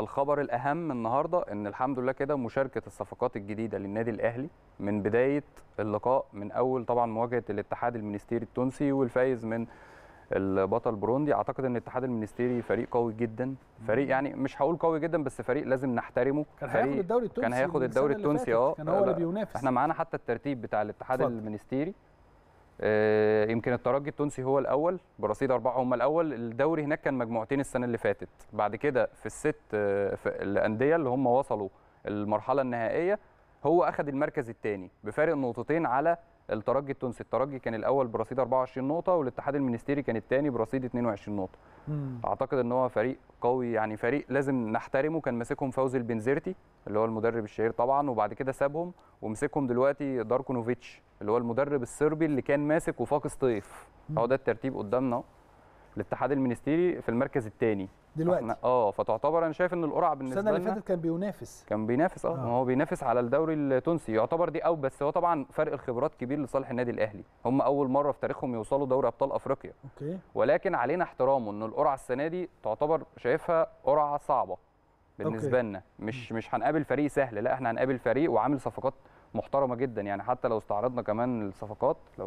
فالخبر الاهم النهارده ان الحمد لله كده مشاركه الصفقات الجديده للنادي الاهلي من بدايه اللقاء من اول طبعا مواجهه الاتحاد المنستيري التونسي والفايز من البطل بروندي اعتقد ان الاتحاد المنستيري فريق قوي جدا فريق يعني مش هقول قوي جدا بس فريق لازم نحترمه كان هياخد الدوري التونسي كان هياخد الدوري التونسي اه كان هو اللي بينافس احنا معانا حتى الترتيب بتاع الاتحاد فضل. المنستيري آه، يمكن الترجي التونسي هو الاول برصيد اربعه هم الاول الدوري هناك كان مجموعتين السنه اللي فاتت بعد كده في الست في الانديه اللي هم وصلوا المرحله النهائيه هو اخد المركز الثاني بفارق نقطتين على الترجي التونسي الترجي كان الاول برصيد 24 نقطه والاتحاد المنستيري كان الثاني برصيد 22 نقطه مم. اعتقد ان هو فريق قوي يعني فريق لازم نحترمه كان ماسكهم فوزي البنزرتي اللي هو المدرب الشهير طبعا وبعد كده سابهم ومسكهم دلوقتي داركونوفيتش اللي هو المدرب الصربي اللي كان ماسك وفاق سطيف هو ده الترتيب قدامنا الاتحاد المنستيري في المركز الثاني دلوقتي اه فتعتبر انا شايف ان القرعه بالنسبه لنا السنه اللي فاتت كان بينافس كان بينافس آه،, اه هو بينافس على الدوري التونسي يعتبر دي او بس هو طبعا فرق الخبرات كبير لصالح النادي الاهلي هم اول مره في تاريخهم يوصلوا دوري ابطال افريقيا اوكي ولكن علينا احترامه ان القرعه السنه دي تعتبر شايفها قرعه صعبه بالنسبه لنا مش مش هنقابل فريق سهل لا احنا هنقابل فريق وعامل صفقات محترمه جدا يعني حتى لو استعرضنا كمان الصفقات لو